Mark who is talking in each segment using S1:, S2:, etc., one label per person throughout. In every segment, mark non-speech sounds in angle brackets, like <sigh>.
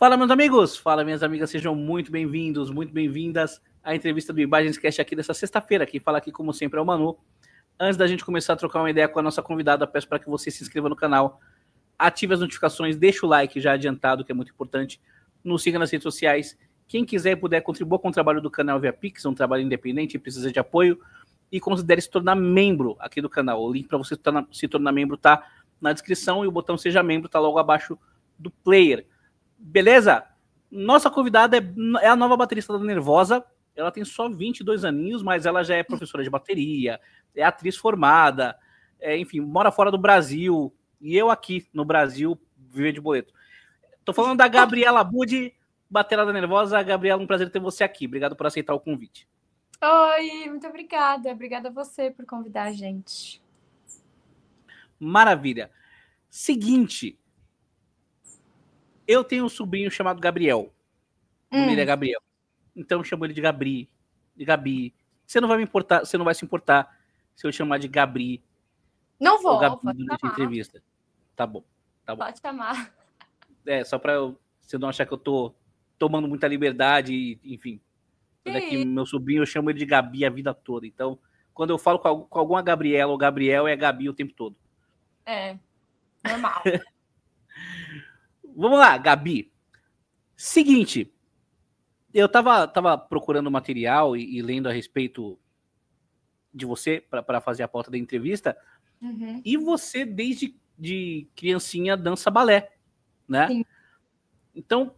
S1: Fala, meus amigos! Fala, minhas amigas! Sejam muito bem-vindos, muito bem-vindas à entrevista do Imagens Cast aqui dessa sexta-feira. Quem fala aqui, como sempre, é o Manu. Antes da gente começar a trocar uma ideia com a nossa convidada, peço para que você se inscreva no canal, ative as notificações, deixe o like já adiantado, que é muito importante, nos siga nas redes sociais. Quem quiser e puder, contribua com o trabalho do canal via Pix, um trabalho independente e precisa de apoio, e considere se tornar membro aqui do canal. O link para você se tornar, se tornar membro está na descrição e o botão Seja Membro está logo abaixo do player. Beleza? Nossa convidada é, é a nova baterista da Nervosa. Ela tem só 22 aninhos, mas ela já é professora de bateria, é atriz formada, é, enfim, mora fora do Brasil. E eu aqui no Brasil, viver de boleto. Tô falando da Gabriela Budi, da Nervosa. Gabriela, um prazer ter você aqui. Obrigado por aceitar o convite.
S2: Oi, muito obrigada. Obrigada a você por convidar a gente.
S1: Maravilha. Seguinte, eu tenho um sobrinho chamado Gabriel. É hum. é Gabriel. Então eu chamo ele de Gabri, de Gabi. Você não vai me importar, você não vai se importar se eu chamar de Gabri.
S2: Não vou, Gabi pode chamar.
S1: entrevista. Tá bom, tá bom. Pode chamar. É, só pra você não achar que eu tô tomando muita liberdade, enfim. É meu sobrinho, eu chamo ele de Gabi a vida toda. Então, quando eu falo com, alguma Gabriela ou Gabriel, é Gabi o tempo todo.
S2: É, normal. <laughs>
S1: Vamos lá, Gabi. Seguinte, eu tava, tava procurando material e, e lendo a respeito de você para fazer a pauta da entrevista. Uhum. E você, desde de criancinha, dança balé, né? Sim. Então,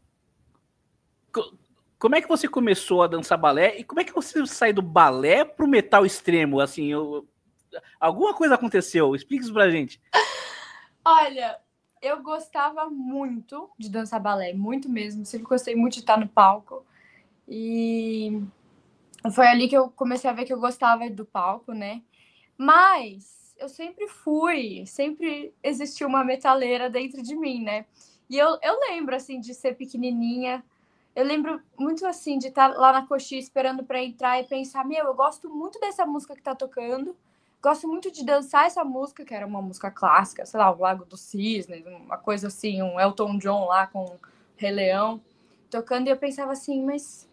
S1: co como é que você começou a dançar balé e como é que você sai do balé pro metal extremo? Assim, eu, alguma coisa aconteceu? Explique isso pra gente.
S2: <laughs> Olha, eu gostava muito de dançar balé, muito mesmo. Sempre gostei muito de estar no palco. E foi ali que eu comecei a ver que eu gostava do palco, né? Mas eu sempre fui, sempre existiu uma metaleira dentro de mim, né? E eu, eu lembro, assim, de ser pequenininha. Eu lembro muito, assim, de estar lá na coxinha esperando para entrar e pensar: meu, eu gosto muito dessa música que tá tocando Gosto muito de dançar essa música, que era uma música clássica, sei lá, o Lago do cisne uma coisa assim, um Elton John lá com Rei Leão tocando e eu pensava assim, mas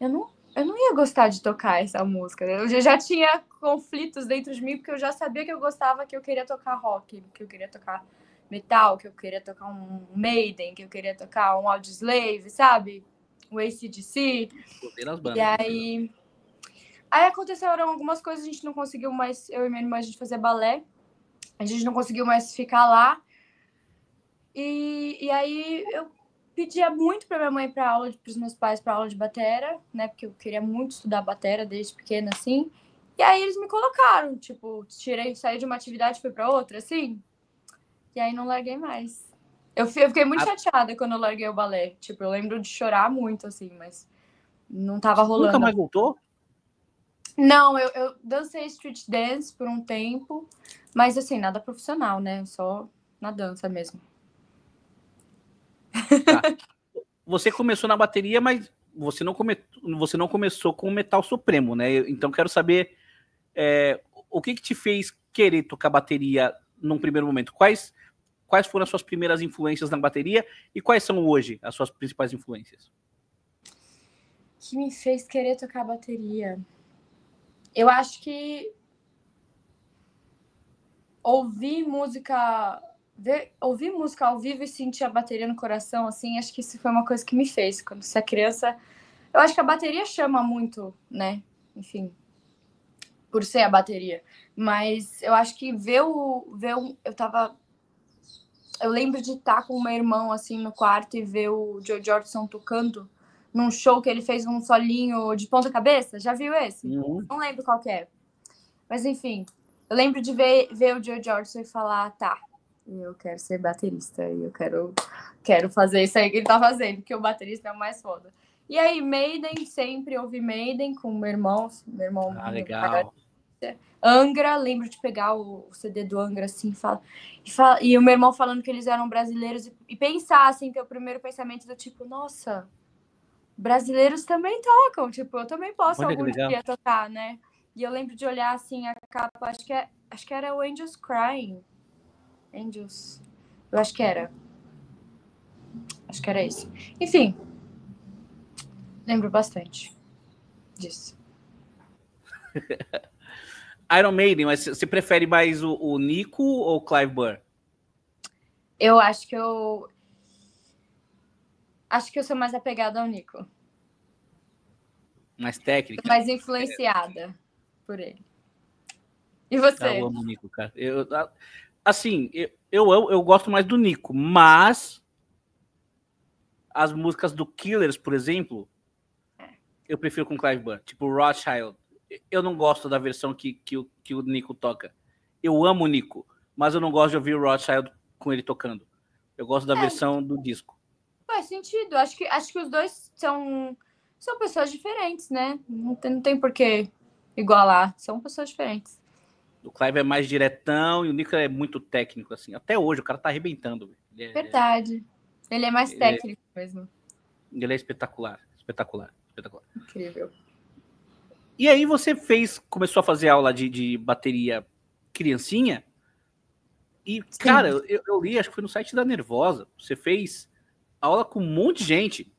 S2: eu não, eu não ia gostar de tocar essa música. Eu já tinha conflitos dentro de mim porque eu já sabia que eu gostava, que eu queria tocar rock, que eu queria tocar metal, que eu queria tocar um Maiden, que eu queria tocar um Audioslave, sabe? O ACDC.
S1: E né? aí...
S2: Aí aconteceram algumas coisas, a gente não conseguiu mais, eu e minha irmã, a gente fazer balé. A gente não conseguiu mais ficar lá. E, e aí eu pedia muito para minha mãe para aula, para os meus pais para aula de batera, né? Porque eu queria muito estudar batera desde pequena, assim. E aí eles me colocaram, tipo, tirei, saí de uma atividade fui para outra, assim. E aí não larguei mais. Eu, eu fiquei muito a... chateada quando eu larguei o balé. Tipo, eu lembro de chorar muito, assim, mas não tava rolando. Nunca mais voltou? Não, eu, eu dancei street dance por um tempo, mas assim, nada profissional, né? Só na dança mesmo.
S1: Tá. <laughs> Você começou na bateria, mas você não, come... você não começou com o Metal Supremo, né? Então quero saber é, o que, que, te fez querer tocar bateria num primeiro momento? Quais, quais foram as suas primeiras influências na bateria e quais são hoje as suas principais influências?
S2: que me fez querer tocar bateria? eu acho que ouvir música, ver, ouvir música ao vivo e sentir a bateria no coração, assim, acho que isso foi uma coisa que me fez quando você é criança. Eu acho que a bateria chama muito, né? Enfim, por ser a bateria. Mas eu acho que ver o ver um, eu tava eu lembro de estar com o meu irmão assim no quarto e ver o Joe Jordison tocando num show que ele fez um solinho de ponta cabeça. Já viu esse? Uhum. Não lembro qual é. Mas enfim, eu lembro de ver, ver o Joe Jordan e falar, tá, eu quero ser baterista e eu quero, quero fazer isso aí que ele tá fazendo, porque o baterista é o mais foda. E aí, Maiden, sempre ouvi Maiden com meu irmão, meu irmão. Ah, legal. Angra, lembro de pegar o CD do Angra assim fala, e, fala, e o meu irmão falando que eles eram brasileiros e, e pensar assim, ter é o primeiro pensamento do tipo, nossa, brasileiros também tocam, tipo, eu também posso Olha algum dia tocar, né? E eu lembro de olhar assim a capa, acho que, é, acho que era o Angels Crying. Angels. Eu acho que era. Acho que era isso. Enfim. Lembro bastante
S1: disso. <laughs> Iron Maiden, mas você prefere mais o, o Nico ou o Clive Burr?
S2: Eu acho que eu, Acho que eu sou mais apegada ao Nico.
S1: Mais técnica? Mais influenciada
S2: por ele. E você? Eu amo
S1: o Nico, cara. Eu, assim, eu, eu, eu gosto mais do Nico, mas as músicas do Killers, por exemplo, é. eu prefiro com Clive Burr. Tipo, Rothschild. Eu não gosto da versão que, que, o, que o Nico toca. Eu amo o Nico, mas eu não gosto de ouvir o Rothschild com ele tocando. Eu gosto da é. versão do disco.
S2: Faz sentido. Acho que, acho que os dois são, são pessoas diferentes, né? Não tem, não tem por que igualar. São pessoas diferentes.
S1: O Clive é mais diretão e o Nico é muito técnico, assim. Até hoje, o cara tá arrebentando. Ele é,
S2: Verdade. Ele é mais ele é- técnico é, mesmo.
S1: Ele é espetacular. Espetacular. Espetacular. Incrível. E aí você fez, começou a fazer aula de, de bateria criancinha. E, Sim. cara, eu, eu li, acho que foi no site da Nervosa. Você fez aula com um monte de gente.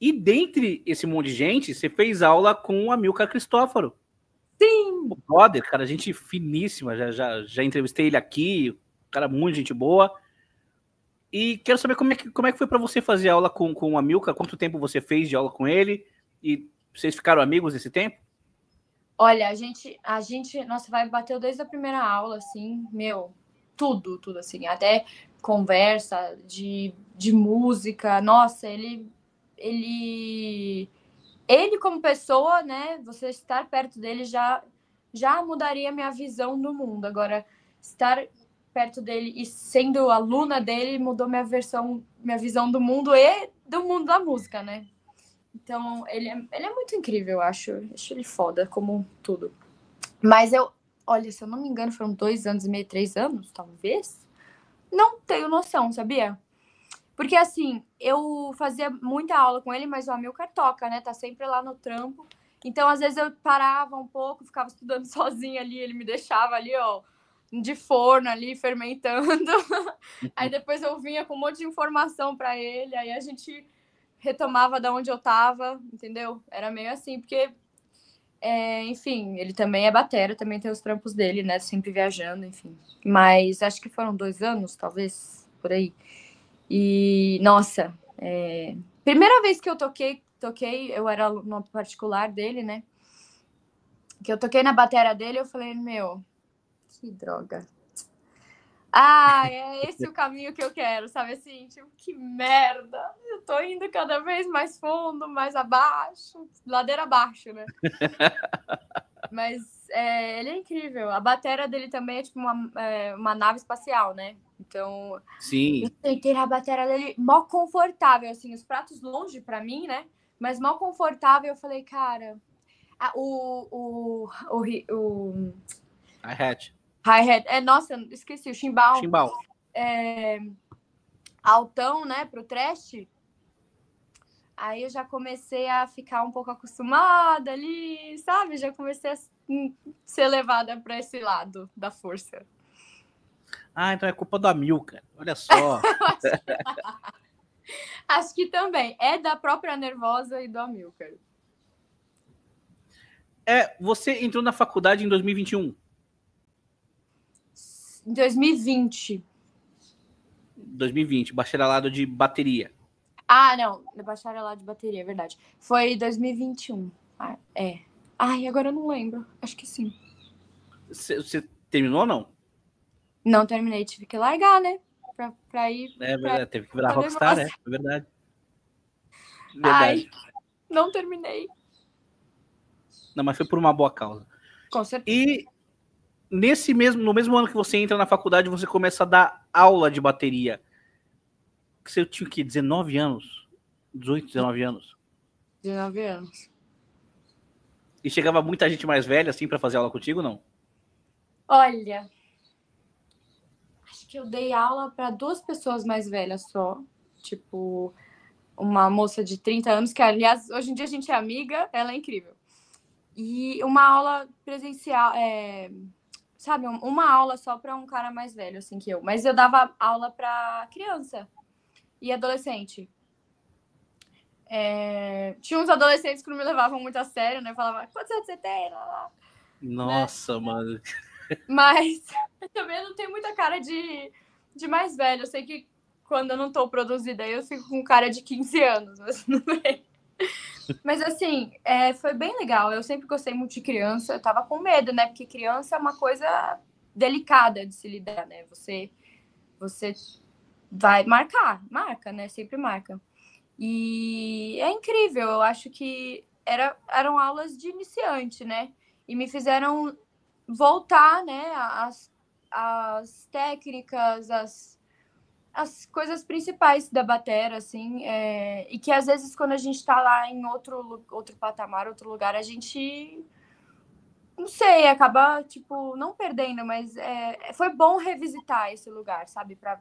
S1: E dentre esse monte de gente, você fez aula com o Amilcar Cristófaro. Sim! O brother, cara, gente finíssima. Já, já, já entrevistei ele aqui, cara, muito gente boa. E quero saber como é que, como é que foi para você fazer aula com, com o Amilcar, quanto tempo você fez de aula com ele e vocês ficaram amigos nesse tempo?
S2: Olha, a gente, a gente, nossa, vai bateu desde a primeira aula, assim, meu, tudo, tudo assim, até conversa, de, de música. Nossa, ele, ele, ele como pessoa, né? Você estar perto dele já, já mudaria minha visão do mundo. Agora, estar perto dele e sendo aluna dele mudou minha versão, minha visão do mundo e do mundo da música, né? Então, ele é, ele é muito incrível, eu acho. Acho ele foda, como tudo. Mas eu, olha, se eu não me engano, foram dois anos e meio, três anos, talvez. Não tenho noção, sabia? Porque assim, eu fazia muita aula com ele, mas o Amilcar toca, né? Tá sempre lá no trampo. Então, às vezes, eu parava um pouco, ficava estudando <laughs> sozinha ali, ele me deixava ali, ó, de forno ali, fermentando. <laughs> aí depois eu vinha com um monte de informação para ele, aí a gente retomava da onde eu tava, entendeu? Era meio assim, porque é, enfim, ele também é batera, também tem os trampos dele, né? Sempre viajando, enfim. Mas acho que foram dois anos, talvez, por aí. E, nossa, é... primeira vez que eu toquei, toquei, eu era no particular dele, né? Que eu toquei na batera dele, eu falei, meu, que droga. Ah, é esse o caminho que eu quero, sabe assim? Tipo, que merda! Eu tô indo cada vez mais fundo, mais abaixo, ladeira abaixo, né? <laughs> Mas é, ele é incrível. A bateria dele também é tipo uma, é, uma nave espacial, né? Então, Sim. eu tentei a bateria dele é mal confortável, assim, os pratos longe para mim, né? Mas mal confortável, eu falei, cara, a, o, o, o, o. A hatch. Hi-hat. É, nossa, esqueci, o chimbal. Chimbal. É, altão, né, pro trash. Aí eu já comecei a ficar um pouco acostumada ali, sabe? Já comecei a hum, ser levada para esse lado da força.
S1: Ah, então é culpa da Milka. Olha só. <laughs>
S2: acho, que... também é da própria nervosa e do Amilcar.
S1: É, você entrou na faculdade em 2021
S2: em 2020.
S1: 2020, bacharelado de bateria.
S2: Ah, não, bacharelado de bateria, é verdade. Foi 2021. Ah, é. Ai, agora eu não lembro. Acho que sim.
S1: Você terminou ou não?
S2: Não terminei, tive que largar, né? Pra, pra ir.
S1: É, é verdade, pra... teve que virar Rockstar, né? É verdade. <laughs> verdade.
S2: Ai, não terminei.
S1: Não, mas foi por uma boa causa. Com certeza. E nesse mesmo, no mesmo ano que você entra na faculdade, você começa a dar aula de bateria. Você tinha o quê? 19 anos? 18, 19 anos?
S2: 19 anos.
S1: E chegava muita gente mais velha, assim, para fazer aula contigo, não?
S2: Olha, acho que eu dei aula para duas pessoas mais velhas só. Tipo, uma moça de 30 anos, que, aliás, hoje em dia a gente é amiga, ela é incrível. E uma aula presencial, é, sabe, uma aula só para um cara mais velho, assim que eu. Mas eu dava aula para criança e adolescente. É... Tinha uns adolescentes que não me levavam muito a sério, né? Falava, quantos anos você tem? Lá, lá.
S1: Nossa, né? mano. <laughs>
S2: Mas <laughs> também não tem muita cara de, de mais velho. Eu sei que quando eu não tô produzida, eu fico com cara de 15 anos, mas <laughs> tudo bem. <laughs> Mas assim, é, foi bem legal. Eu sempre gostei muito de criança. Eu tava com medo, né? Porque criança é uma coisa delicada de se lidar, né? Você, você vai marcar, marca, né? Sempre marca. E é incrível. Eu acho que era, eram aulas de iniciante, né? E me fizeram voltar, né? As, as técnicas, as as coisas principais da batera, assim, é, e que às vezes quando a gente está lá em outro, outro patamar, outro lugar, a gente não sei, acaba, tipo, não perdendo, mas é, é, foi bom revisitar esse lugar, sabe? Pra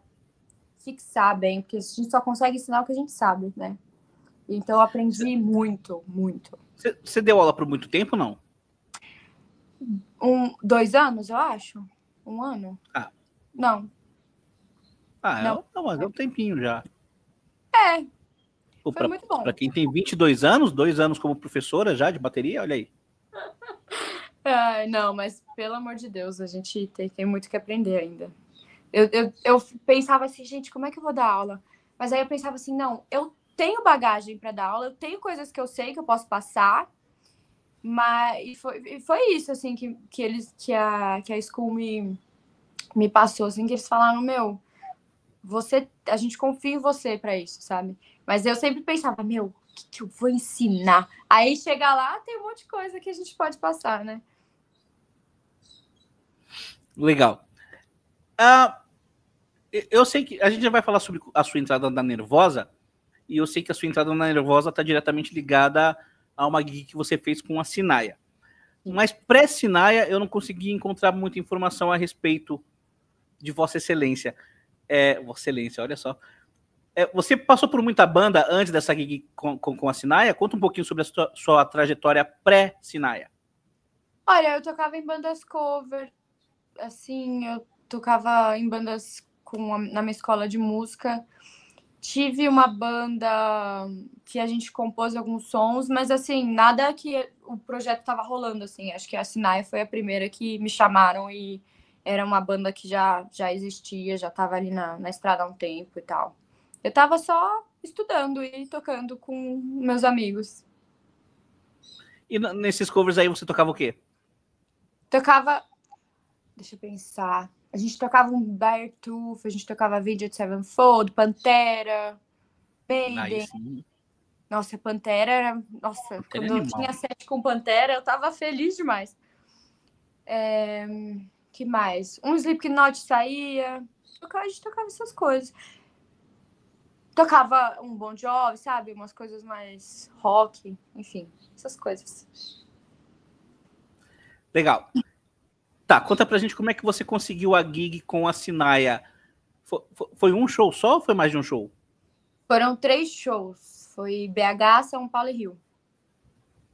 S2: fixar bem, porque a gente só consegue ensinar o que a gente sabe, né? Então eu aprendi muito, muito.
S1: Você deu aula por muito tempo, não?
S2: Um, dois anos, eu acho. Um ano? Ah. Não,
S1: ah, não, é, mas é um tempinho já. É. Pô, pra, muito bom. Pra quem tem 22 anos, dois anos como professora já de bateria, olha aí.
S2: <laughs> Ai, não, mas pelo amor de Deus, a gente tem, tem muito que aprender ainda. Eu, eu, eu pensava assim, gente, como é que eu vou dar aula? Mas aí eu pensava assim, não, eu tenho bagagem para dar aula, eu tenho coisas que eu sei que eu posso passar, mas e foi, e foi isso assim que, que eles que a que a school me, me passou assim que eles falaram meu você, a gente confia em você para isso, sabe? Mas eu sempre pensava, meu, o que, que eu vou ensinar? Aí chega lá, tem um monte de coisa que a gente pode passar, né?
S1: Legal. Uh, eu sei que a gente já vai falar sobre a sua entrada na Nervosa, e eu sei que a sua entrada na Nervosa está diretamente ligada a uma gig que você fez com a Sinaia. Mas pré-Sinaia eu não consegui encontrar muita informação a respeito de Vossa Excelência. É, excelência, olha só. É, você passou por muita banda antes dessa gig com, com, com a Sinaia? Conta um pouquinho sobre a sua, sua trajetória pré-Sinaia.
S2: Olha, eu tocava em bandas cover, assim, eu tocava em bandas com a, na minha escola de música. Tive uma banda que a gente compôs alguns sons, mas assim, nada que o projeto tava rolando, assim. Acho que a Sinaia foi a primeira que me chamaram e era uma banda que já, já existia, já estava ali na, na estrada há um tempo e tal. Eu estava só estudando e tocando com meus amigos.
S1: E nesses covers aí você tocava o quê?
S2: Tocava. Deixa eu pensar. A gente tocava um Bear Tooth, a gente tocava Video Sevenfold, Pantera, Baby. Nossa, Pantera era. Nossa, Pantera quando é eu tinha sete com Pantera, eu tava feliz demais. É que mais? Um Slipknot saía. a gente tocava essas coisas. Tocava um Bon Jovi, sabe? Umas coisas mais rock, enfim, essas
S1: coisas. Legal. Tá, conta pra gente como é que você conseguiu a gig com a Sinaia. Foi, foi um show só ou foi mais de um show?
S2: Foram três shows. Foi BH, São Paulo e Rio.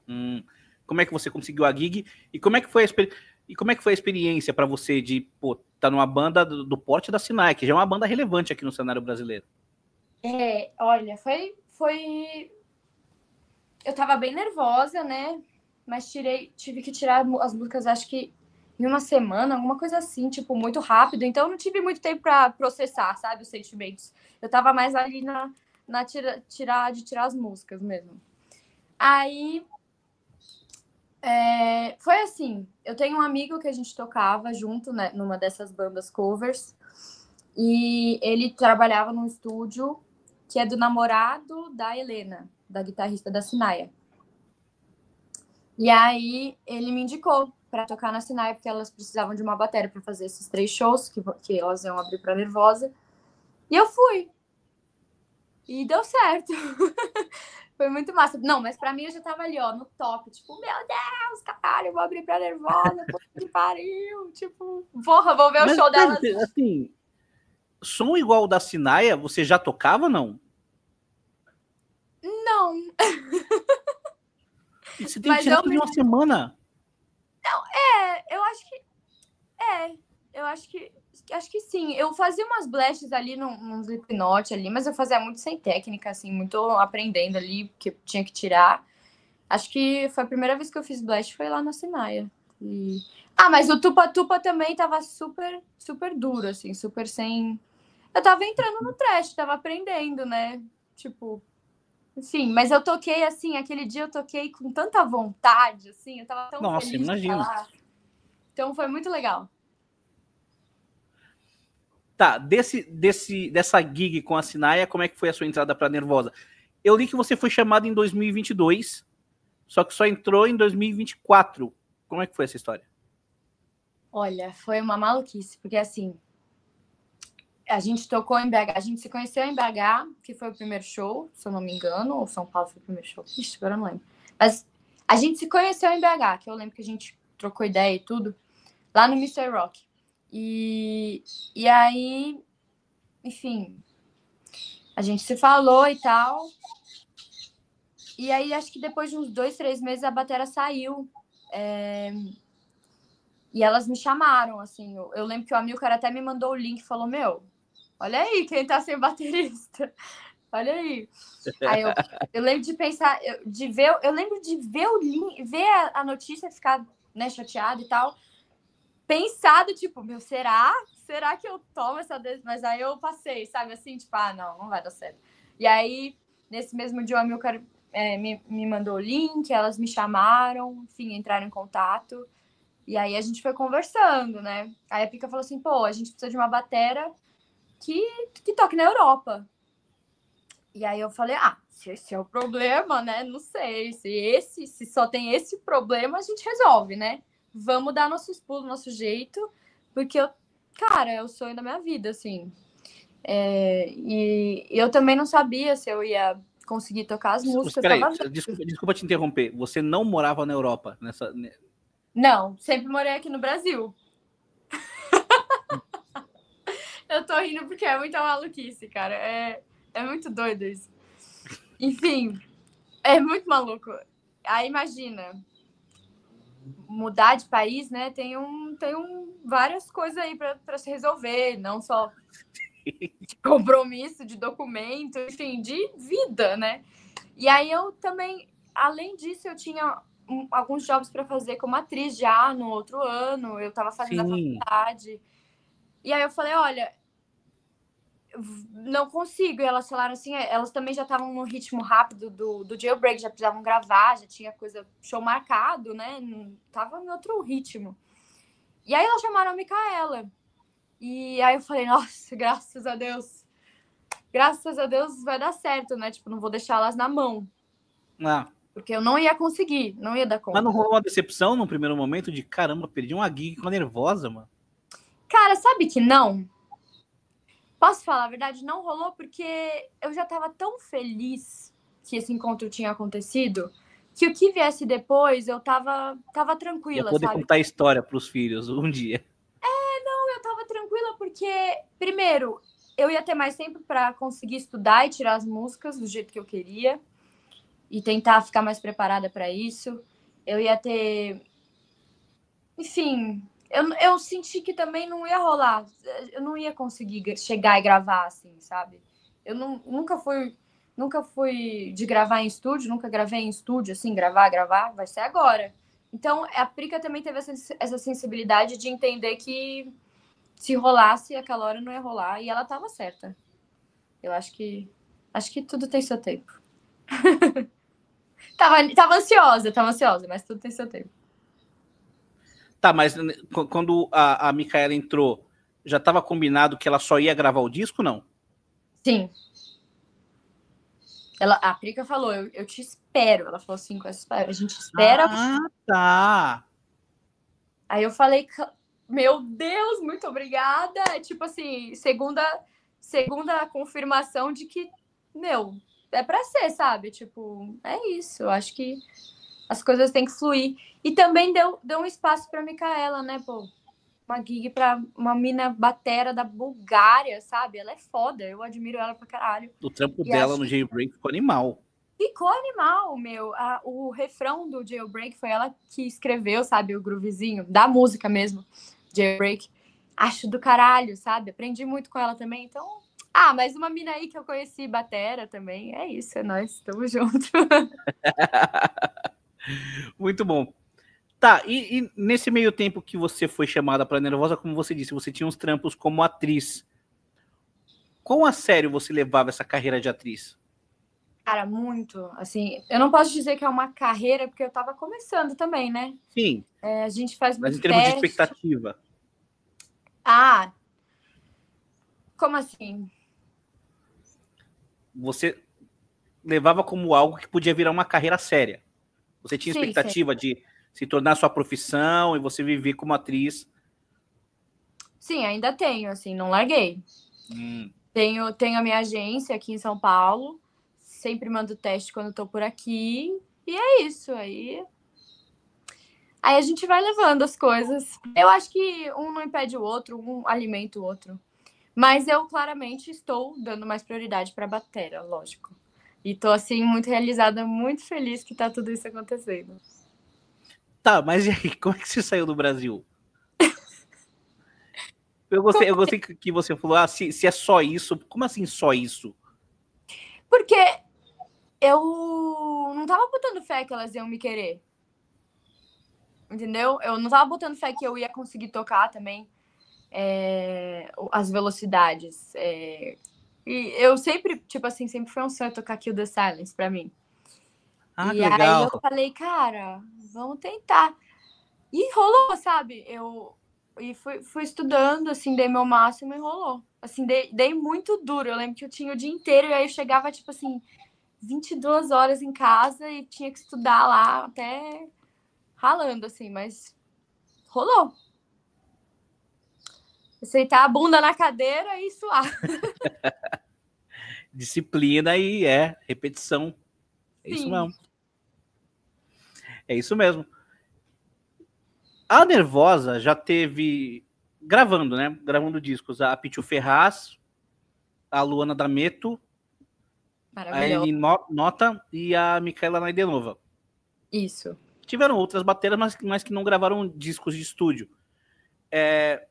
S1: Hum, como é que você conseguiu a gig? E como é que foi a experiência? E como é que foi a experiência para você de, estar tá numa banda do, do, porte da Sinai, que já é uma banda relevante aqui no cenário brasileiro?
S2: É, olha, foi, foi... Eu tava bem nervosa, né? Mas tirei, tive que tirar as músicas, acho que em uma semana, alguma coisa assim, tipo, muito rápido. Então, eu não tive muito tempo para processar, sabe, os sentimentos. Eu tava mais ali na, na tira, tirar, de tirar as músicas mesmo. Aí, é, foi assim, eu tenho um amigo que a gente tocava junto né, numa dessas bandas covers e ele trabalhava num estúdio que é do namorado da Helena, da guitarrista da Sinaia. E aí ele me indicou para tocar na Sinaia porque elas precisavam de uma bateria para fazer esses três shows que, que elas iam abrir para Nervosa. E eu fui. E deu certo. <laughs> Foi muito massa. Não, mas pra mim eu já tava ali, ó, no top. Tipo, meu Deus, caralho, vou abrir pra nervosa, puta que pariu. Tipo, porra, vou ver mas, o show dela.
S1: Assim, som igual o da Sinaia, você já tocava não? Não. E você <laughs> tem mas tirado de uma semana?
S2: Não, é, eu acho que. É, eu acho que Acho que sim. Eu fazia umas blasts ali num, Slipknot ali, mas eu fazia muito sem técnica, assim, muito aprendendo ali, porque tinha que tirar. Acho que foi a primeira vez que eu fiz blast, foi lá na Sinaia. E... Ah, mas o Tupa Tupa também tava super, super duro, assim, super sem. Eu tava entrando no trash, tava aprendendo, né? Tipo, enfim, mas eu toquei assim, aquele dia eu toquei com tanta vontade, assim, eu tava tão Nossa, feliz imagina. Então foi muito legal.
S1: Tá, desse, desse, dessa gig com a Sinaia, como é que foi a sua entrada para Nervosa? Eu li que você foi chamado em 2022, só que só entrou em 2024. Como é que foi essa história?
S2: Olha, foi uma maluquice, porque assim, a gente tocou em BH, a gente se conheceu em BH, que foi o primeiro show, se eu não me engano, ou São Paulo foi o primeiro show, Ixi, agora eu não lembro. Mas a gente se conheceu em BH, que eu lembro que a gente trocou ideia e tudo, lá no Mr. Rock. E, e aí, enfim, a gente se falou e tal. E aí, acho que depois de uns dois, três meses, a batera saiu. É... E elas me chamaram, assim. Eu, eu lembro que o Amilcar até me mandou o link e falou: Meu, olha aí quem tá sem baterista. Olha aí. aí eu, eu, lembro de pensar, eu, de ver, eu lembro de ver o link, ver a, a notícia, ficar né, chateada e tal pensado, tipo, meu, será? Será que eu tomo essa decisão? Mas aí eu passei, sabe, assim, tipo, ah, não, não vai dar certo. E aí, nesse mesmo dia, a Milcar é, me, me mandou o link, elas me chamaram, enfim, entraram em contato. E aí a gente foi conversando, né? Aí a Pica falou assim, pô, a gente precisa de uma batera que, que toque na Europa. E aí eu falei, ah, se esse é o problema, né? Não sei, se esse, se só tem esse problema, a gente resolve, né? vamos dar nossos pulos, nosso jeito, porque eu, cara, é o sonho da minha vida, assim. É, e eu também não sabia se eu ia conseguir tocar as músicas. Peraí, tava...
S1: desculpa, desculpa te interromper. Você não morava na Europa nessa.
S2: Não, sempre morei aqui no Brasil. <laughs> eu tô rindo porque é muita maluquice, cara. É, é muito doido isso. Enfim, é muito maluco. Aí imagina, mudar de país, né? Tem, um, tem um, várias coisas aí para se resolver, não só de compromisso, de documento, enfim, de vida, né? E aí eu também, além disso, eu tinha um, alguns jobs para fazer como atriz já no outro ano, eu estava fazendo Sim. a faculdade. E aí eu falei, olha, não consigo. E elas falaram assim, é, elas também já estavam no ritmo rápido do, do jailbreak, já precisavam gravar, já tinha coisa, show marcado, né? Não, tava em outro ritmo. E aí elas chamaram a Micaela. E aí eu falei, nossa, <laughs> graças a Deus. Graças a Deus vai dar certo, né? Tipo, não vou deixar elas na mão. Ah. Porque eu não ia conseguir, não ia dar conta. Mas não rolou uma
S1: decepção no primeiro momento de caramba, perdi uma gig com a nervosa, mano.
S2: Cara, sabe que não? Posso falar a verdade? Não rolou porque eu já estava tão feliz que esse encontro tinha acontecido que o que viesse depois eu tava, tava tranquila. poder sabe? contar
S1: a história para os filhos um dia.
S2: É, não, eu tava tranquila porque, primeiro, eu ia ter mais tempo para conseguir estudar e tirar as músicas do jeito que eu queria e tentar ficar mais preparada para isso. Eu ia ter. Enfim, eu, eu senti que também não ia rolar. Eu não ia conseguir chegar e gravar, assim, sabe? Eu não, nunca fui. Nunca fui de gravar em estúdio, nunca gravei em estúdio, assim, gravar, gravar, vai ser agora. Então, a Prica também teve essa, essa sensibilidade de entender que se rolasse, aquela hora não ia rolar, e ela estava certa. Eu acho que acho que tudo tem seu tempo. <laughs> tava, tava ansiosa, tava ansiosa, mas tudo tem seu tempo.
S1: Tá, mas né, quando a, a Micaela entrou, já estava combinado que ela só ia gravar o disco, não?
S2: Sim. Ela, a Prica falou, eu, eu te espero. Ela falou assim, com essa, a gente espera. Ah,
S1: tá. Aí
S2: eu falei, meu Deus, muito obrigada. Tipo assim, segunda, segunda confirmação de que, meu, é pra ser, sabe? Tipo, é isso. Eu acho que as coisas têm que fluir. E também deu, deu um espaço para Micaela, né, pô? Uma gig pra uma mina batera da Bulgária, sabe? Ela é foda, eu admiro ela pra caralho. O
S1: trampo e dela no Jailbreak ficou animal.
S2: Ficou animal, meu. A, o refrão do Jailbreak foi ela que escreveu, sabe? O groovezinho da música mesmo, Jailbreak. Acho do caralho, sabe? Aprendi muito com ela também, então ah, mais uma mina aí que eu conheci, Batera também. É isso, é nós, estamos juntos.
S1: <laughs> Muito bom. Tá, e, e nesse meio tempo que você foi chamada para Nervosa, como você disse, você tinha uns trampos como atriz. Quão a sério você levava essa carreira de atriz?
S2: Cara, muito. Assim, eu não posso dizer que é uma carreira, porque eu estava começando também, né? Sim. É, a gente faz Mas em termos teste. de
S1: expectativa.
S2: Ah. Como assim?
S1: Você levava como algo que podia virar uma carreira séria. Você tinha expectativa sim. de se tornar sua profissão e você viver como atriz?
S2: Sim, ainda tenho, assim, não larguei. Hum. Tenho, tenho a minha agência aqui em São Paulo, sempre mando teste quando estou por aqui, e é isso. Aí aí a gente vai levando as coisas. Eu acho que um não impede o outro, um alimenta o outro. Mas eu claramente estou dando mais prioridade para a bateria, lógico. E tô assim muito realizada, muito feliz que tá tudo isso acontecendo.
S1: Tá, mas e aí, <laughs> como é que você saiu do Brasil? Eu gostei, eu gostei que você falou, ah, se, se é só isso, como assim só isso?
S2: Porque eu não tava botando fé que elas iam me querer. Entendeu? Eu não tava botando fé que eu ia conseguir tocar também é, as velocidades. É, e eu sempre, tipo assim, sempre foi um sonho tocar Kill the Silence pra mim.
S1: Ah, e legal. aí eu
S2: falei, cara, vamos tentar. E rolou, sabe? Eu e fui, fui estudando, assim, dei meu máximo e rolou. Assim, dei, dei muito duro. Eu lembro que eu tinha o dia inteiro e aí eu chegava, tipo assim, 22 horas em casa e tinha que estudar lá até ralando, assim, mas rolou. Aceitar a bunda na cadeira e suar. <laughs>
S1: Disciplina e é repetição é Sim. isso mesmo. É isso mesmo. A Nervosa já teve gravando, né? Gravando discos. A Pitio Ferraz, a Luana D'Ameto, a Eline Nota e a Micaela Naidenova. Isso. Tiveram outras bateras, mas, mas que não gravaram discos de estúdio. É,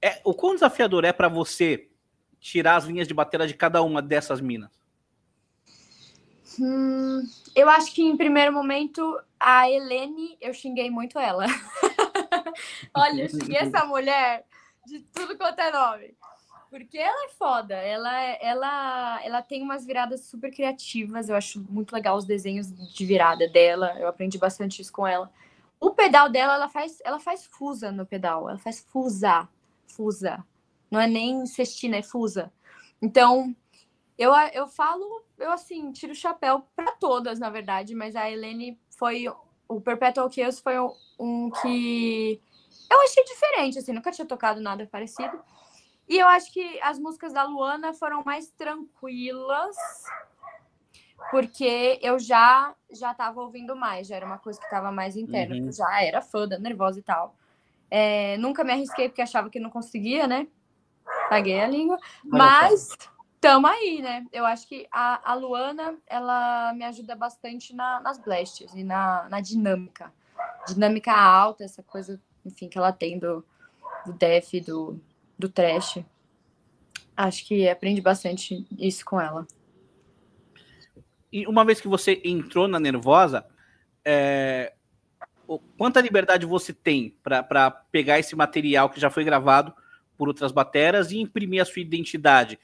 S1: é, o quão desafiador é para você tirar as linhas de batera de cada uma dessas minas?
S2: Hum, eu acho que em primeiro momento a Helene, eu xinguei muito ela. <laughs> Olha, eu xinguei essa mulher de tudo quanto é nome. Porque ela é foda, ela, ela, ela tem umas viradas super criativas, eu acho muito legal os desenhos de virada dela, eu aprendi bastante isso com ela. O pedal dela, ela faz, ela faz fusa no pedal, ela faz fusa, fusa. Não é nem cestina, é fusa. Então, eu, eu falo, eu assim, tiro o chapéu para todas, na verdade, mas a Helene foi. O Perpetual Chaos foi um, que eu achei diferente, assim, nunca tinha tocado nada parecido. E eu acho que as músicas da Luana foram mais tranquilas, porque eu já já tava ouvindo mais, já era uma coisa que tava mais interna, uhum. já era fã Nervosa e tal. É, nunca me arrisquei porque achava que não conseguia, né? Paguei a língua, mas, mas então aí, né? Eu acho que a, a Luana, ela me ajuda bastante na, nas blasts e na, na dinâmica. Dinâmica alta, essa coisa, enfim, que ela tem do, do def, do, do trash. Acho que aprendi bastante isso com ela.
S1: E uma vez que você entrou na Nervosa, é, quanta liberdade você tem para pegar esse material que já foi gravado por outras bateras e imprimir a sua identidade?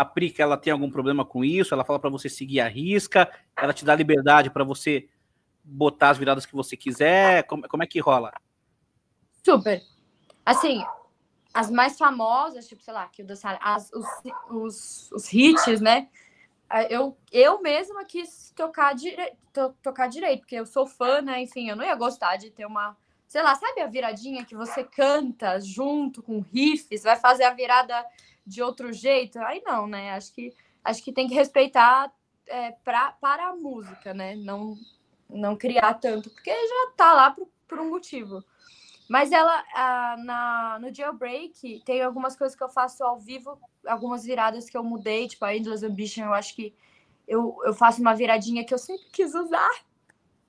S1: a que ela tem algum problema com isso, ela fala para você seguir a risca, ela te dá liberdade para você botar as viradas que você quiser, como, como é que rola?
S2: Super. Assim, as mais famosas, tipo, sei lá, que o dançar, os, os, os hits, né? Ah, eu, eu mesma quis tocar, dire, to, tocar direito, porque eu sou fã, né? Enfim, eu não ia gostar de ter uma. Sei lá, sabe a viradinha que você canta junto com riffs, vai fazer a virada de outro jeito, aí não, né? Acho que, acho que tem que respeitar é, pra, para a música, né? Não, não criar tanto, porque já tá lá por, por um motivo. Mas ela, a, na, no jailbreak, tem algumas coisas que eu faço ao vivo, algumas viradas que eu mudei, tipo a Endless Ambition, eu acho que eu, eu faço uma viradinha que eu sempre quis usar.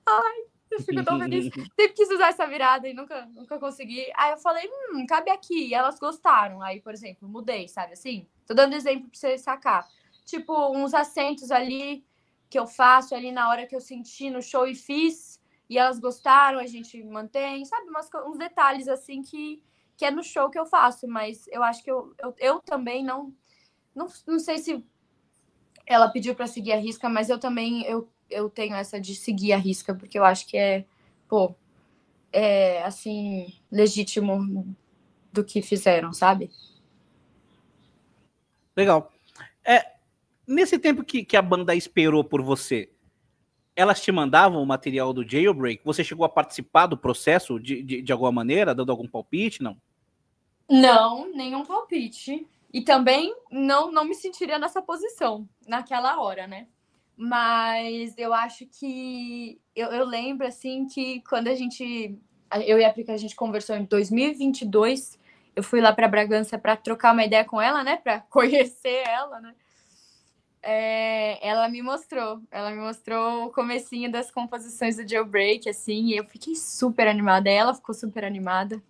S2: Ai, eu fico tão feliz. Sempre quis usar essa virada e nunca, nunca consegui. Aí eu falei, hum, cabe aqui. E elas gostaram. Aí, por exemplo, mudei, sabe assim? Tô dando exemplo pra você sacar. Tipo, uns acentos ali que eu faço ali na hora que eu senti no show e fiz. E elas gostaram, a gente mantém, sabe? Umas, uns detalhes assim que, que é no show que eu faço. Mas eu acho que eu, eu, eu também não, não. Não sei se ela pediu para seguir a risca, mas eu também. Eu eu tenho essa de seguir a risca, porque eu acho que é, pô, é assim, legítimo do que fizeram, sabe?
S1: Legal. É, nesse tempo que, que a banda esperou por você, elas te mandavam o material do Jailbreak? Você chegou a participar do processo de, de, de alguma maneira, dando algum palpite, não?
S2: Não, nenhum palpite. E também não, não me sentiria nessa posição naquela hora, né? Mas eu acho que eu, eu lembro assim que quando a gente eu e a Pri, a gente conversou em 2022, eu fui lá para Bragança para trocar uma ideia com ela, né, para <laughs> conhecer ela, né? É, ela me mostrou, ela me mostrou o comecinho das composições do Jailbreak, assim, e eu fiquei super animada, ela ficou super animada.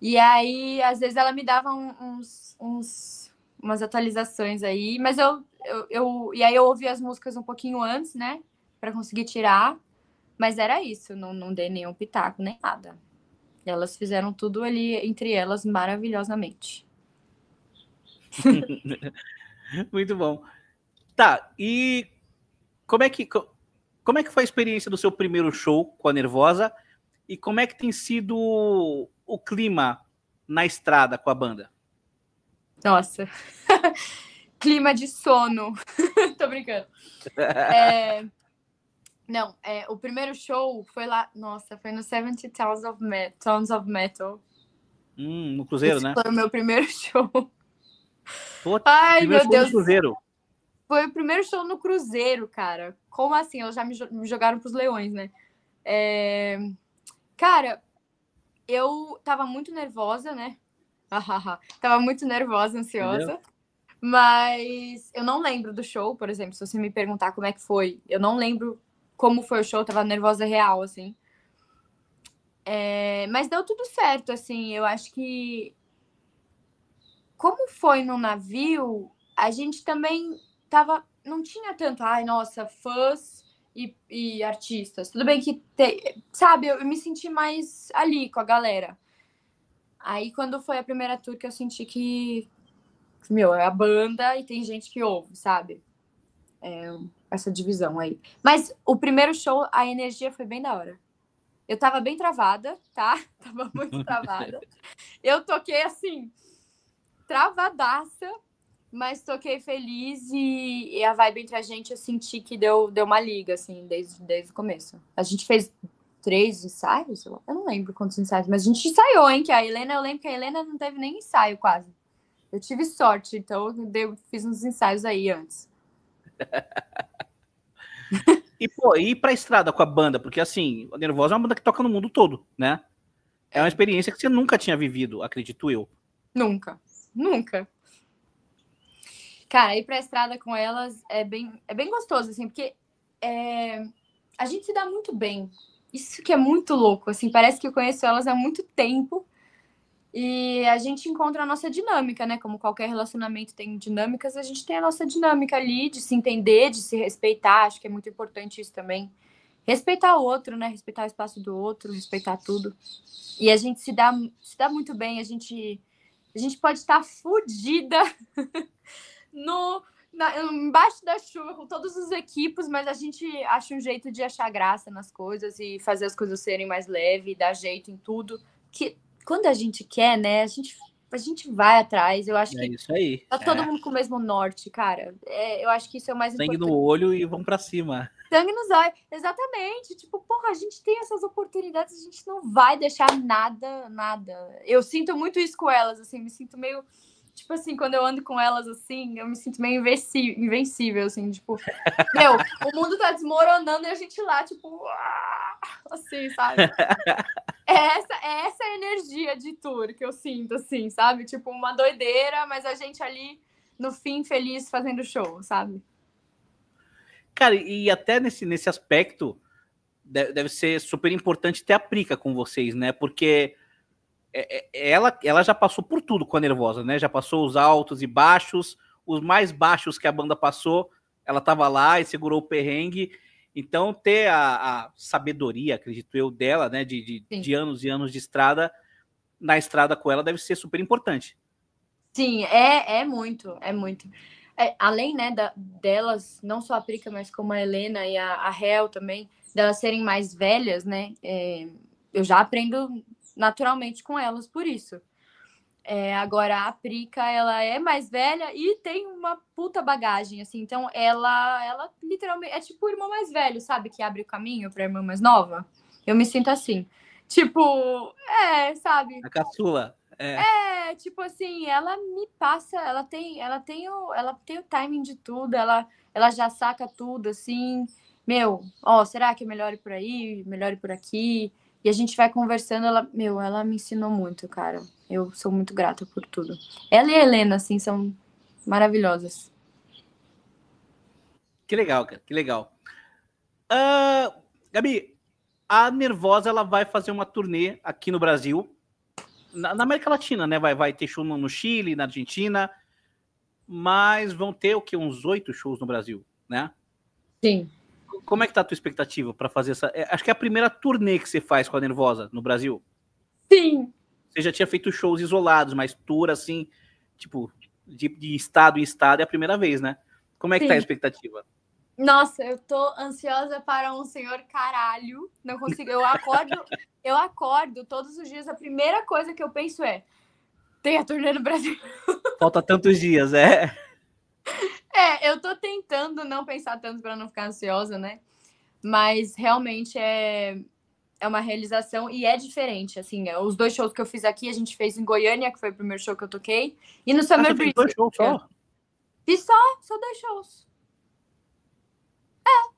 S2: E aí, às vezes, ela me dava uns, uns umas atualizações aí, mas eu, eu, eu, E aí eu ouvi as músicas um pouquinho antes, né? para conseguir tirar. Mas era isso, não, não dei nenhum pitaco, nem nada. Elas fizeram tudo ali entre elas maravilhosamente.
S1: <laughs> Muito bom. Tá, e como é que como é que foi a experiência do seu primeiro show com a Nervosa e como é que tem sido o clima na estrada com a banda? Nossa. <laughs>
S2: Clima de sono. <laughs> Tô brincando.
S1: É...
S2: Não, é, o primeiro show foi lá. Nossa, foi no 70 Tons of, Met... Tons of Metal.
S1: Hum, no Cruzeiro, Esse né? Foi o meu primeiro <laughs> show. Ai, meu show Deus. No cruzeiro.
S2: Foi o primeiro show no Cruzeiro, cara. Como assim? Elas já me, jogaram pros leões, né? É... Cara, eu tava muito nervosa, né? <laughs> Tava muito nervosa, ansiosa. Entendeu? Mas eu não lembro do show, por exemplo, se você me perguntar como é que foi, eu não lembro como foi o show, tava nervosa real, assim. É, mas deu tudo certo, assim, eu acho que. Como foi no navio, a gente também tava. Não tinha tanto, ai, nossa, fãs e, e artistas. Tudo bem que, te, sabe, eu me senti mais ali com a galera. Aí quando foi a primeira tour que eu senti que, meu, é a banda e tem gente que ouve, sabe? É, essa divisão aí. Mas o primeiro show, a energia foi bem da hora. Eu tava bem travada, tá? <laughs> Tava muito travada. Eu toquei assim, travadaça, mas toquei feliz e, e, a vibe entre a gente eu senti que deu, deu uma liga, assim, desde, desde o começo. A gente fez três ensaios? Eu não lembro quantos ensaios, mas a gente ensaiou, hein? Que a Helena, eu lembro que a Helena não teve nem ensaio quase. Eu tive sorte, então eu fiz uns ensaios aí antes.
S1: <laughs> e, pô, ir pra estrada com a banda, porque assim, a Nervosa é uma banda que toca no mundo todo, né? É uma experiência que você nunca tinha vivido, acredito eu.
S2: Nunca, nunca. Cara, ir pra estrada com elas é bem, é bem gostoso, assim, porque é, a gente se dá muito bem isso que é muito louco, assim, parece que eu conheço elas há muito tempo. E a gente encontra a nossa dinâmica, né? Como qualquer relacionamento tem dinâmicas, a gente tem a nossa dinâmica ali de se entender, de se respeitar. Acho que é muito importante isso também. Respeitar o outro, né? Respeitar o espaço do outro, respeitar tudo. E a gente se dá, se dá muito bem, a gente, a gente pode estar fodida <laughs> no na, embaixo da chuva com todos os equipos, mas a gente acha um jeito de achar graça nas coisas e fazer as coisas serem mais leves, dar jeito em tudo. Que quando a gente quer, né, a gente, a gente vai atrás. Eu acho é que isso
S1: aí. tá todo é. mundo
S2: com o mesmo norte, cara. É, eu acho que isso é o mais Sangue importante. no
S1: olho e vão para cima.
S2: Sangue nos olhos, exatamente. Tipo, porra, a gente tem essas oportunidades, a gente não vai deixar nada, nada. Eu sinto muito isso com elas, assim, me sinto meio tipo assim, quando eu ando com elas assim, eu me sinto meio invencível, assim, tipo, meu, o mundo tá desmoronando e a gente lá, tipo, assim, sabe?
S1: <laughs>
S2: É essa, é essa energia de tour que eu sinto, assim, sabe? Tipo, uma doideira, mas a gente ali no fim feliz fazendo show, sabe?
S1: Cara, e até nesse, nesse aspecto deve ser super importante ter a prica com vocês, né? Porque é, é, ela, ela já passou por tudo com a Nervosa, né? Já passou os altos e baixos, os mais baixos que a banda passou, ela estava lá e segurou o perrengue. Então, ter a, a sabedoria, acredito eu, dela, né, de, de, de, anos e anos de estrada, na estrada com ela deve ser super importante.
S2: Sim, é, é muito, é muito. É, além, né, da, delas, não só a Prica, mas como a Helena e a, a Hel também, delas serem mais velhas, né, é, eu já aprendo naturalmente com elas por isso. É, agora, a Prica, ela é mais velha e tem uma puta bagagem, assim. Então, ela, ela literalmente é tipo o irmão mais velho, sabe? Que abre o caminho pra irmã mais nova. Eu me sinto assim. Tipo, é, sabe?
S1: A é caçula. É.
S2: é. tipo assim, ela me passa, ela tem, ela tem o, ela tem o timing de tudo, ela, ela já saca tudo, assim. Meu, ó, será que é melhor ir por aí, melhor ir por aqui? E a gente vai conversando, ela, meu, ela me ensinou muito, cara. Eu sou muito grata por tudo. Ela e a Helena, assim, são maravilhosas.
S1: Que legal, cara, que legal. Uh, Gabi, a Nervosa ela vai fazer uma turnê aqui no Brasil, na, na América Latina, né? Vai, vai ter show no, no Chile, na Argentina, mas vão ter o que uns oito shows no Brasil, né? Sim como é que tá a tua expectativa para fazer essa? É, acho que é a primeira turnê que você faz com a Nervosa no Brasil. Sim. Você já tinha feito shows isolados, mas tour assim, tipo, de, de estado em estado é a primeira vez, né? Como é que Sim. tá a expectativa?
S2: Nossa, eu tô ansiosa para um senhor caralho. Não consigo. Eu acordo, <laughs> eu acordo todos os dias. A primeira coisa que eu penso é: tem a turnê no Brasil.
S1: Falta tantos dias, é.
S2: <laughs> É, eu tô tentando não pensar tanto para não ficar ansiosa, né? Mas realmente é, é uma realização e é diferente, assim. É, os dois shows que eu fiz aqui, a gente fez em Goiânia, que foi o primeiro show que eu toquei, e no Summer ah, Breeze. dois shows só? É. Fiz só, só dois shows. É,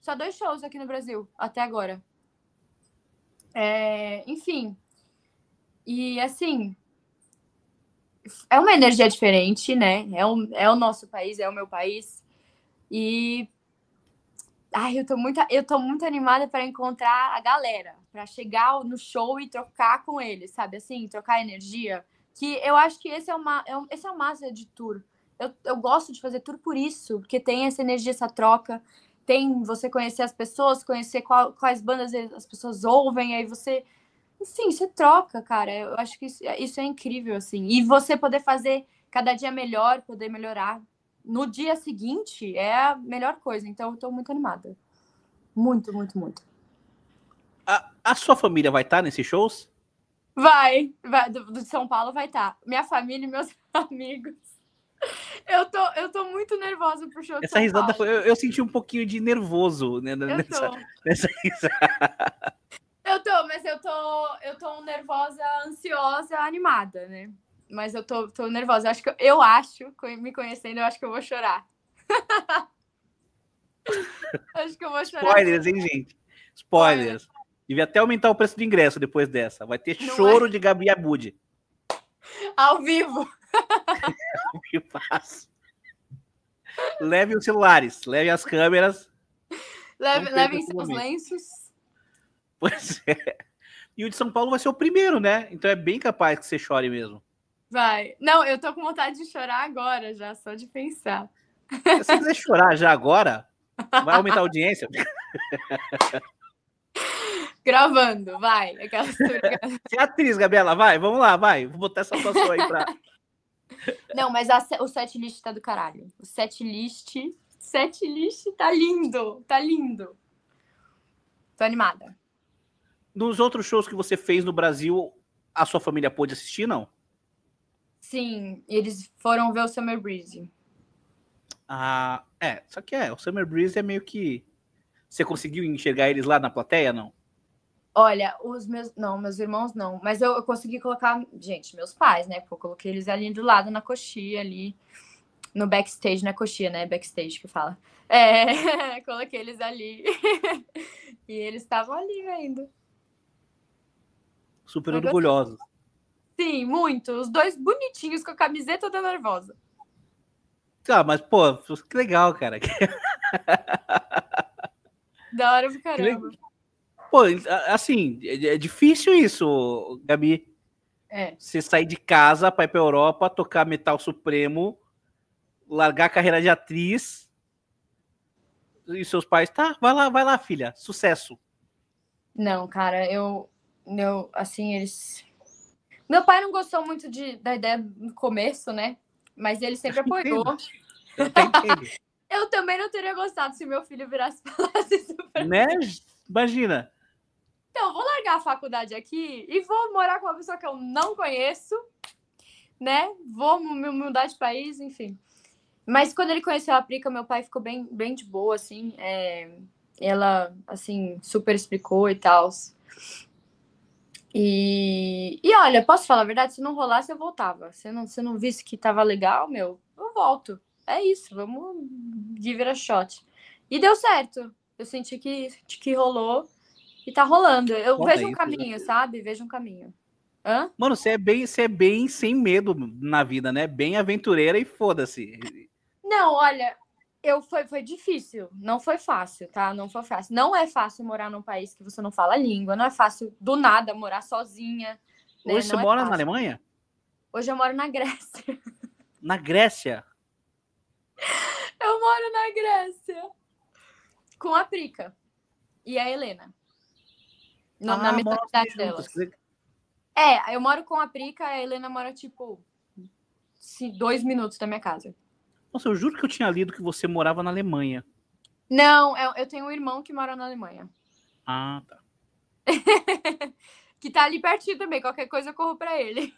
S2: só dois shows aqui no Brasil, até agora. É, enfim. E assim, é uma energia diferente, né? É o, é o nosso país, é o meu país. E ai, eu tô muito, eu tô muito animada para encontrar a galera, para chegar no show e trocar com eles, sabe? Assim, trocar energia. Que eu acho que esse é, uma, é um, esse é o máximo de tour. Eu, eu gosto de fazer tour por isso, porque tem essa energia, essa troca. Tem você conhecer as pessoas, conhecer qual, quais bandas as pessoas ouvem, aí você enfim, você troca, cara. Eu acho que isso, é, isso é incrível, assim. E você poder fazer cada dia melhor, poder melhorar no dia seguinte é a melhor coisa. Então, eu tô muito animada.
S1: Muito, muito, muito. A, a sua família vai estar tá nesses shows?
S2: Vai, vai do, do São Paulo vai estar. Tá. Minha família e meus <laughs> amigos. Eu tô, eu tô muito nervosa pro show. Essa risada foi,
S1: eu, eu, senti um pouquinho de nervoso né, nessa, nessa <laughs> risada.
S2: Eu tô, mas eu tô, eu tô nervosa, ansiosa, animada, né? Mas eu tô, tô nervosa. Eu acho que eu, acho, me conhecendo, eu acho que eu vou chorar. <laughs> acho que eu vou chorar. Spoilers,
S1: hein, gente? Spoilers. Devia até aumentar o preço do ingresso depois dessa. Vai ter Não choro é... de Gabi Abud.
S2: <laughs> Ao vivo.
S1: <laughs> que faço. Leve os celulares, leve as câmeras.
S2: Leve, levem seus lenços.
S1: <laughs> Pois é. E o de São Paulo vai ser o primeiro, né? Então é bem capaz que você chore mesmo.
S2: Vai. Não, eu tô com vontade de chorar agora já, só de pensar.
S1: Se você quiser chorar já agora, vai aumentar a <laughs> audiência.
S2: Gravando, vai. Aquela Você
S1: é atriz, Gabriela, vai, vamos lá, vai. Vou botar essa pessoa aí pra.
S2: <laughs> Não, mas a, o set list tá do caralho. O set list. Set list tá lindo, tá lindo. Tô animada
S1: nos outros shows que você fez no Brasil, a sua família pôde assistir, não?
S2: Sim, eles foram ver o Summer Breeze.
S1: Ah, é, só que é, o Summer Breeze é meio que. Você conseguiu enxergar eles lá na plateia, não?
S2: Olha, os meus. Não, meus irmãos não. Mas eu, eu consegui colocar. Gente, meus pais, né? Porque eu coloquei eles ali do lado na coxia, ali. No backstage, na coxia, né? Backstage que fala. É, <laughs> coloquei eles ali. <laughs> e eles estavam ali ainda
S1: super Mas orgulhosos.
S2: Sim, muito. Os dois bonitinhos com a camiseta toda nervosa.
S1: Ah, mas, pô, que legal, cara. <laughs>
S2: Da hora pra caramba.
S1: Pô, assim, é, é difícil isso, Gabi. É. Você sair de casa pra ir pra Europa, tocar Metal Supremo, largar a carreira de atriz. E seus pais, tá, vai lá, vai lá, filha. Sucesso.
S2: Não, cara, eu, meu, assim, eles. Meu pai não gostou muito de, da ideia no começo, né? Mas ele sempre apoiou. Eu, <laughs> Eu também não teria gostado se meu filho virasse e falasse
S1: <laughs> isso pra Né? Imagina.
S2: Então, vou largar a faculdade aqui e vou morar com uma pessoa que eu não conheço, né? Vou me mudar de país, enfim. Mas quando ele conheceu a Prica, meu pai ficou bem, bem de boa, assim. É... Ela, assim, super explicou e tal. E, e olha, posso falar a verdade? Se não rolasse, eu voltava. Se não, se não visse que tava legal, meu, eu volto. É isso, vamos give a shot. E deu certo. Eu senti que, que rolou e tá rolando. Eu Conta vejo um isso, caminho, sabe? Vejo um caminho.
S1: Hã? Mano, você é bem, você é bem sem medo na vida, né? Bem aventureira e foda-se.
S2: Não, olha, eu foi, foi difícil, não foi fácil, tá? Não foi fácil. Não é fácil morar num país que você não fala a língua, não é fácil do nada morar sozinha.
S1: Né? Hoje você é mora na Alemanha?
S2: Hoje eu moro na Grécia.
S1: Na Grécia?
S2: <laughs> Eu moro na Grécia. Com a Prica e a Helena. ah, na metade delas. Juntos. É, eu moro com a Prica, a Helena mora, tipo, dois minutos da minha casa.
S1: Nossa, eu juro que eu tinha lido que você morava na Alemanha.
S2: Não, eu, é, eu tenho um irmão que mora na Alemanha. Ah, tá. <laughs> que tá ali pertinho também. Qualquer coisa eu corro pra ele.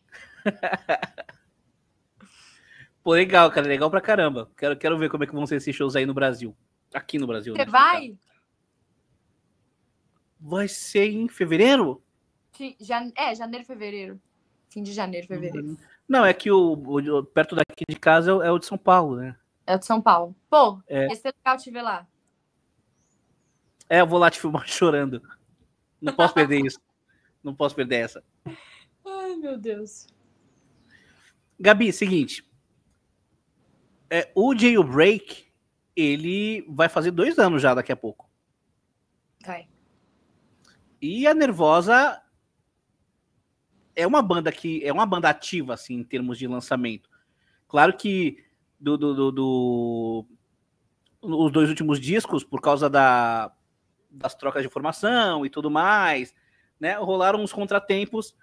S2: <laughs>
S1: Pô, legal, cara. Legal pra caramba. Quero, quero ver como é que vão ser esses shows aí no Brasil. Aqui no Brasil. Né? Você né, vai? Vai ser em fevereiro?
S2: Sim, jan... É, janeiro, fevereiro. Fim de janeiro, fevereiro. Uhum.
S1: Não, é que o, o perto daqui de casa é o, é o, de São Paulo, né? É o de São Paulo.
S2: Pô, é. esse é legal te ver lá.
S1: É, eu vou lá te filmar <laughs> chorando. Não posso perder isso. Não posso perder essa. Ai, meu Deus. Gabi, seguinte. É, o Jailbreak, ele vai fazer dois anos já daqui a pouco. Vai. E a Nervosa é uma banda que é uma banda ativa assim em termos de lançamento. Claro que do, do, do, do os dois últimos discos por causa da, das trocas de formação e tudo mais, né, rolaram uns contratempos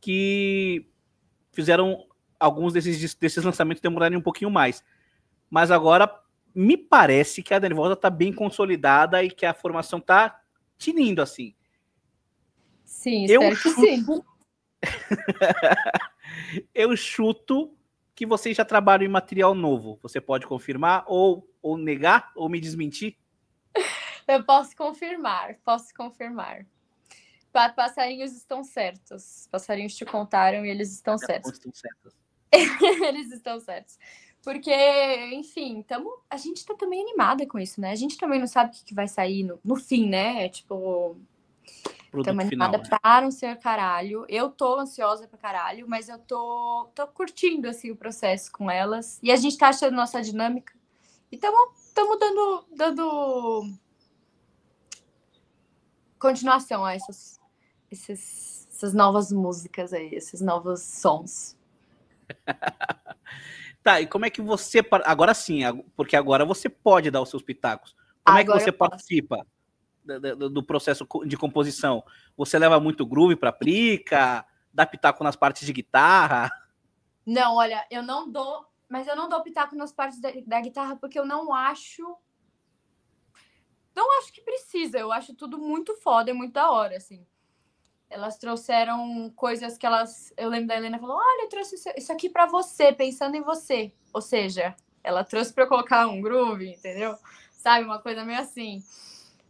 S1: que fizeram alguns desses, desses lançamentos demorarem um pouquinho mais. Mas agora me parece que a Nervosa está bem consolidada e que a formação está tinindo assim.
S2: Sim, eu chuto, sim.
S1: <laughs> eu chuto que vocês já trabalham em material novo. Você pode confirmar ou, ou negar ou me desmentir?
S2: Eu posso confirmar, posso confirmar. Passarinhos estão certos. Passarinhos te contaram e eles estão certos. Tá certos. Estão certos. <laughs> eles estão certos. Porque, enfim, tamo, a gente tá também animada com isso, né? A gente também não sabe o que, que vai sair no, no fim, né? É, tipo, Produto então, Estamos animada final, né? para um senhor caralho. Eu tô ansiosa para caralho, mas eu tô, tô curtindo assim o processo com elas. E a gente tá achando nossa dinâmica. E estamos dando, dando continuação a essas, esses, essas novas músicas aí, esses novos sons. <laughs>
S1: tá, e como é que você. Agora sim, porque agora você pode dar os seus pitacos. Como agora é que você participa? Posso do, do processo de composição? Você leva muito groove para aplica? Dá pitaco nas partes de guitarra?
S2: Não, olha, eu não dou, mas eu não dou pitaco nas partes da, da guitarra porque eu não acho não acho que precisa, eu acho tudo muito foda e muito da hora, assim. Elas trouxeram coisas que elas. Eu lembro da Helena falou: olha, eu trouxe isso aqui para você, pensando em você. Ou seja, ela trouxe para eu colocar um groove, entendeu? Sabe, uma coisa meio assim.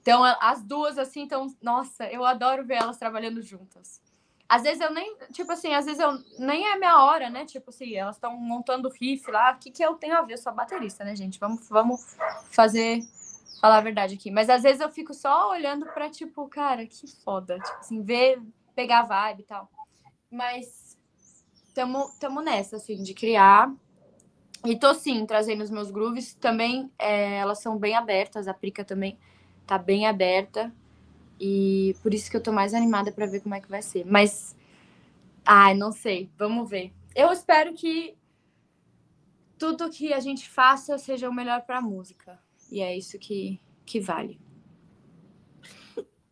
S2: Então, as duas, assim, então, nossa, eu adoro ver elas trabalhando juntas. Às vezes eu nem, tipo assim, às vezes eu nem é minha hora, né? Tipo assim, elas estão montando riff lá. O que, que eu tenho a ver? Eu sou baterista, né, gente? Vamos, vamos fazer, falar a verdade aqui. Mas às vezes eu fico só olhando pra, tipo, cara, que foda. Tipo assim, ver, pegar a vibe e tal. Mas tamo, tamo nessa, assim, de criar. E tô sim trazendo os meus grooves. Também é, elas são bem abertas, a Prica também tá bem aberta e por isso que eu tô mais animada para ver como é que vai ser. Mas ai, não sei, vamos ver. Eu espero que tudo que a gente faça seja o melhor para a música. E é isso que que vale.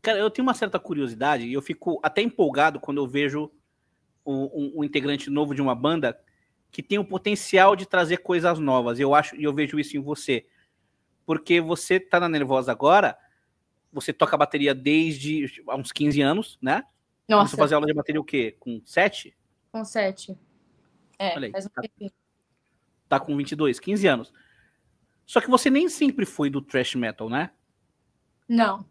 S1: Cara, eu tenho uma certa curiosidade e eu fico até empolgado quando eu vejo um, um, um integrante novo de uma banda que tem o potencial de trazer coisas novas. Eu acho e eu vejo isso em você porque você tá na nervosa agora, você toca bateria desde há uns 15 anos, né?
S2: Então, Nossa. Você fazia aula
S1: de bateria o quê? Com 7?
S2: Com 7. É, Olha aí, faz um tá,
S1: tá com 22, 15 anos. Só que você nem sempre foi do thrash metal, né? Não.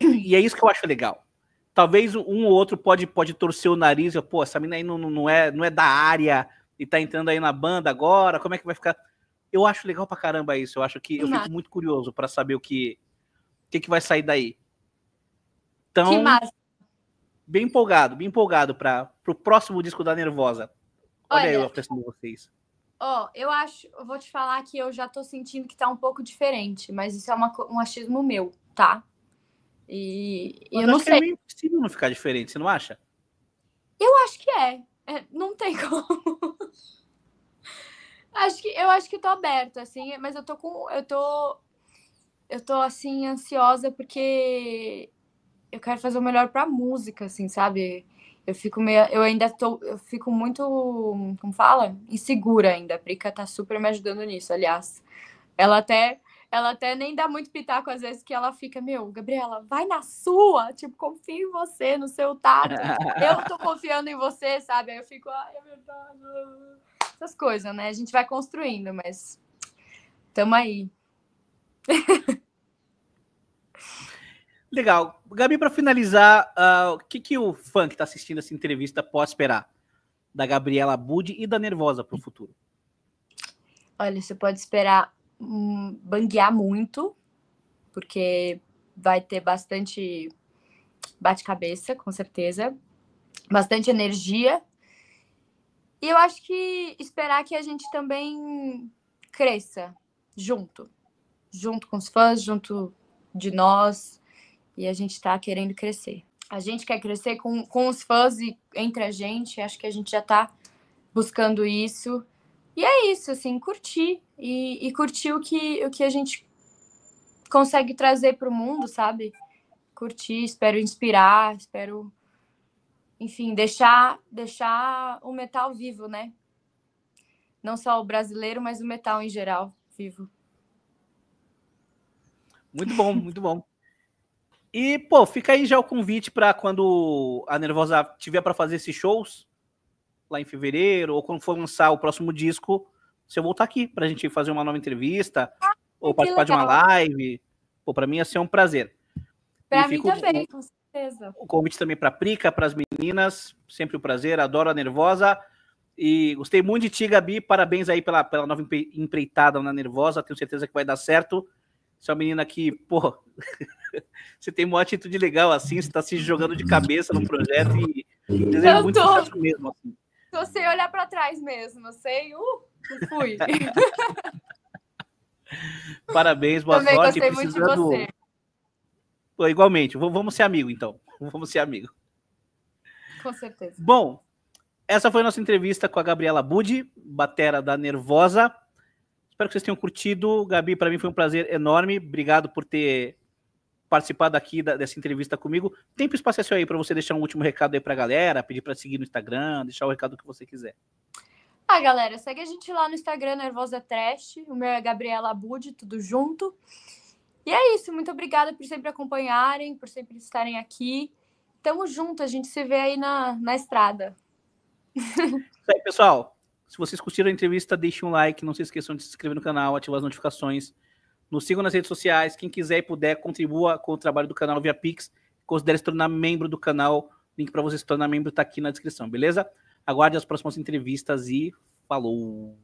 S1: E é isso que eu acho legal. Talvez um ou outro pode, pode torcer o nariz, e pô, essa mina aí não, não, é, não é da área e tá entrando aí na banda agora, como é que vai ficar? eu acho legal pra caramba isso. Eu acho que eu fico muito curioso para saber o que, o que, que vai sair daí. Então, que massa. bem empolgado, bem empolgado para o próximo disco da Nervosa. Olha, Olha eu apreciando vocês.
S2: Ó, eu acho, eu vou te falar que eu já tô sentindo que tá um pouco diferente, mas isso é uma, um achismo meu, tá? E,
S1: e eu não é sei. É meio impossível não ficar diferente, você não acha?
S2: Eu acho que é. é não tem <laughs> como. Acho que eu acho que tô aberta, assim, mas eu tô com. Eu tô. Eu tô assim, ansiosa porque eu quero fazer o melhor pra música, assim, sabe? Eu fico meio. Eu ainda tô. Eu fico muito. Como fala? Insegura ainda. A Prica tá super me ajudando nisso, aliás. Ela até. Ela até nem dá muito pitaco às vezes que ela fica, meu, Gabriela, vai na sua, tipo, confia em você, no seu tato. eu tô confiando em você, sabe? Aí eu fico, ai, é verdade essas coisas, né? A gente vai construindo, mas tamo aí.
S1: Legal. Gabi, para finalizar, uh, o que, que o fã que está assistindo essa entrevista pode esperar da Gabriela Bud e da Nervosa para o futuro?
S2: Olha, você pode esperar hum, banguear muito, porque vai ter bastante bate-cabeça, com certeza, bastante energia e eu acho que esperar que a gente também cresça junto. Junto com os fãs, junto de nós. E a gente está querendo crescer. A gente quer crescer com, com os fãs e entre a gente. Acho que a gente já está buscando isso. E é isso, assim, curtir. E, e curtir o que, o que a gente consegue trazer para o mundo, sabe? Curtir, espero inspirar, espero enfim, deixar, deixar o metal vivo, né? Não só o brasileiro, mas o metal em geral vivo.
S1: Muito bom, muito bom. E, pô, fica aí já o convite para quando a Nervosa tiver para fazer esses shows, lá em fevereiro, ou quando for lançar o próximo disco, você voltar aqui para a gente fazer uma nova entrevista, ah, ou participar legal. de uma live. Pô, para mim ia ser um prazer. Para mim fico... também, com certeza certeza. O convite também para Prica, para as meninas, sempre um prazer, adoro a Nervosa. E gostei muito de ti, Gabi, parabéns aí pela, pela nova empreitada na Nervosa, tenho certeza que vai dar certo. Você é uma menina que, pô, <laughs> você tem uma atitude legal assim, você está se jogando de cabeça no projeto e desejo muito tô... sucesso mesmo. Assim.
S2: sem olhar para trás mesmo, sei, uh, fui. <laughs>
S1: Parabéns, boa Também sorte. Gostei precisando, muito de você. Igualmente, vamos ser amigo então. <laughs> Vamos ser amigo. Com certeza. Bom, essa foi a nossa entrevista com a Gabriela Budi, batera da Nervosa. Espero que vocês tenham curtido. Gabi, para mim foi um prazer enorme. Obrigado por ter participado aqui da, dessa entrevista comigo. Tempo e espaço é seu aí para você deixar um último recado aí para a galera, pedir para seguir no Instagram, deixar o recado que você quiser.
S2: Ah, galera, segue a gente lá no Instagram, Nervosa Trash. O meu é Gabriela Budi, tudo junto. E é isso, muito obrigada por sempre acompanharem, por sempre estarem aqui. Tamo junto, a gente se vê aí na, na estrada.
S1: Isso aí, pessoal. Se vocês curtiram a entrevista, deixe um like, não se esqueçam de se inscrever no canal, ativar as notificações, nos sigam nas redes sociais, quem quiser e puder, contribua com o trabalho do canal via Pix, considere se tornar membro do canal, link para você se tornar membro está aqui na descrição, beleza? Aguarde as próximas entrevistas e falou!